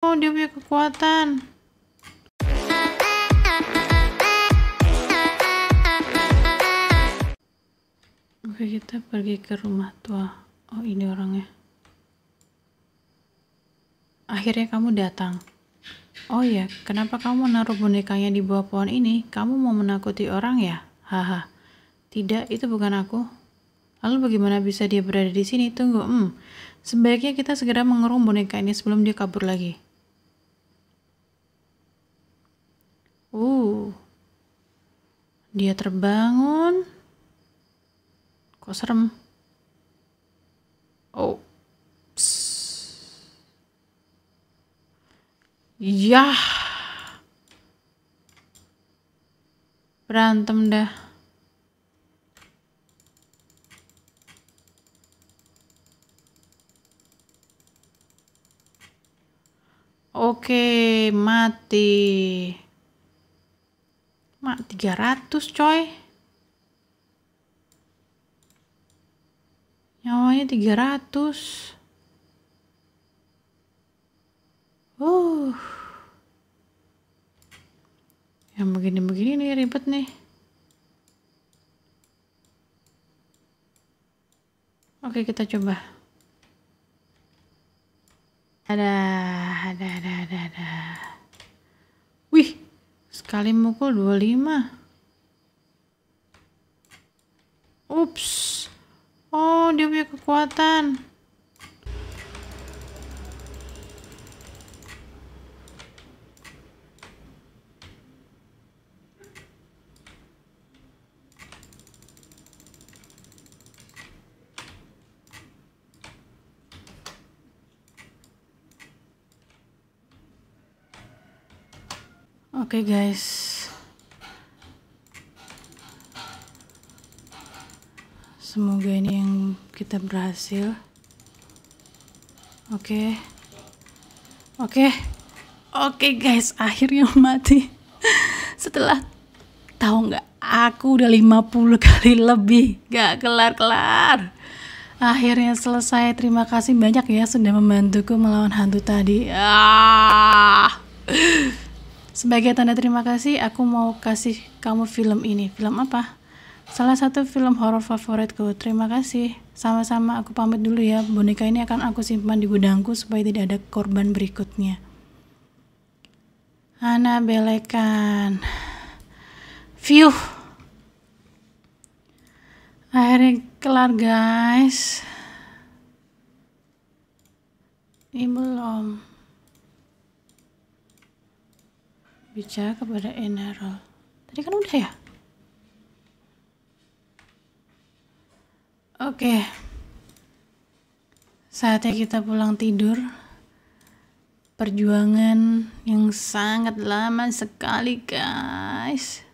Oh, dia punya kekuatan. Oke, kita pergi ke rumah tua. Oh, ini orangnya. Akhirnya kamu datang. Oh ya, kenapa kamu naruh bonekanya di bawah pohon ini? Kamu mau menakuti orang ya? Haha. Tidak, itu bukan aku. Lalu bagaimana bisa dia berada di sini? Tunggu, hmm. Sebaiknya kita segera mengurung boneka ini sebelum dia kabur lagi. Uh, dia terbangun. Kok serem? Oh. Psst. Yah. Berantem dah. Oke, mati sama 300 coy nyawanya 300 uh yang begini-begini nih ribet nih oke kita coba ada ada ada ada ada kali mukul 25 ups oh dia punya kekuatan Oke okay, guys. Semoga ini yang kita berhasil. Oke. Okay. Oke. Okay. Oke okay guys, akhirnya mati. Setelah tahu nggak aku udah 50 kali lebih nggak kelar-kelar. Akhirnya selesai. Terima kasih banyak ya sudah membantuku melawan hantu tadi. Ah. Sebagai tanda terima kasih, aku mau kasih kamu film ini. Film apa? Salah satu film horor favoritku. Terima kasih. Sama-sama aku pamit dulu ya. Boneka ini akan aku simpan di gudangku supaya tidak ada korban berikutnya. Ana belekan. View. Akhirnya kelar guys. Ini belum. Bicara kepada Enerol. Tadi kan udah ya? Oke. Saatnya kita pulang tidur. Perjuangan yang sangat lama sekali, guys.